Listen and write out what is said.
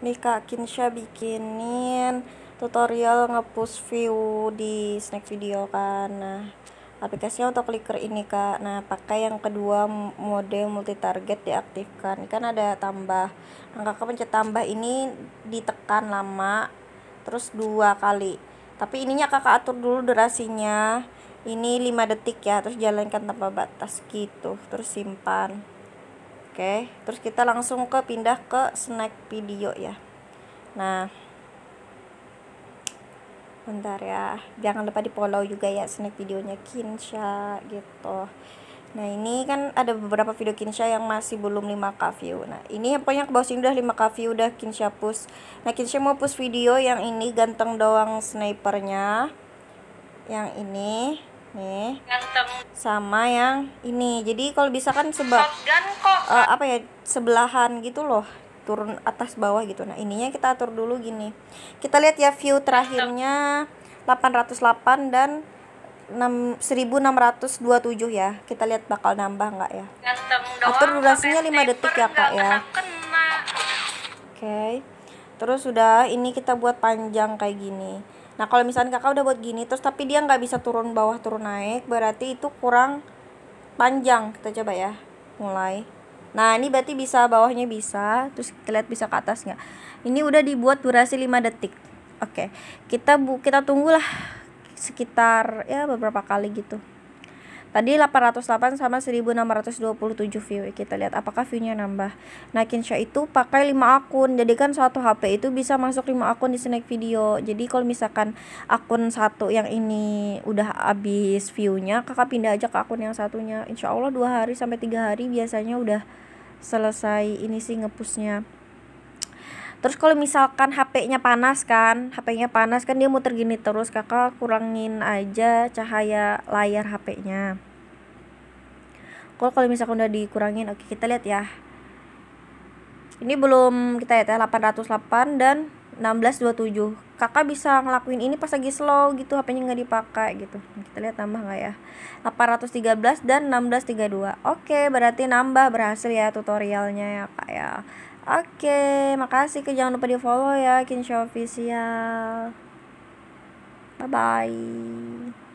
nih Kak Kinsha bikinin tutorial ngepush view di snack video kan nah aplikasinya untuk clicker ini kak nah pakai yang kedua mode multi target diaktifkan kan ada tambah nah kakak pencet tambah ini ditekan lama terus dua kali tapi ininya kakak atur dulu durasinya ini 5 detik ya terus jalankan tanpa batas gitu terus simpan Oke, terus kita langsung ke pindah ke snack video ya. Nah, bentar ya. Jangan lupa di follow juga ya snack videonya Kinsha gitu. Nah ini kan ada beberapa video Kinsha yang masih belum 5k view Nah ini pokoknya ke bawah sini udah 5k view udah Kinsha push Nah Kinsha mau push video yang ini ganteng doang snipernya Yang ini nih sama yang ini jadi kalau bisa kan sebab uh, eh, apa ya sebelahan gitu loh turun atas bawah gitu nah ininya kita atur dulu gini kita lihat ya view terakhirnya 808 dan 6, 1627 ya kita lihat bakal nambah nggak ya atur durasinya 5 detik ya kak ya oke okay. terus sudah ini kita buat panjang kayak gini Nah kalau misalnya kakak udah buat gini terus tapi dia nggak bisa turun bawah turun naik berarti itu kurang panjang. Kita coba ya mulai. Nah ini berarti bisa bawahnya bisa terus kita lihat bisa ke atas nggak. Ini udah dibuat durasi 5 detik. Oke kita bu kita tunggulah sekitar ya beberapa kali gitu. Tadi 808 sama 1627 view. Eh, kita lihat apakah view-nya nambah. Nah, Kinsha itu pakai 5 akun. Jadi kan satu HP itu bisa masuk 5 akun di snack video. Jadi kalau misalkan akun satu yang ini udah habis view-nya, Kakak pindah aja ke akun yang satunya. Insya Allah 2 hari sampai 3 hari biasanya udah selesai ini sih ngepusnya terus kalau misalkan HP-nya panas kan HP-nya panas kan dia muter gini terus kakak kurangin aja cahaya layar HP-nya kalau kalau misalkan udah dikurangin oke kita lihat ya ini belum kita lihat ya 808 dan 1627 kakak bisa ngelakuin ini pas lagi slow gitu HP-nya nggak dipakai gitu kita lihat tambah nggak ya 813 dan 1632 oke berarti nambah berhasil ya tutorialnya ya kak ya Oke, makasih ke jangan lupa di follow ya Kinshaw Official. Bye bye.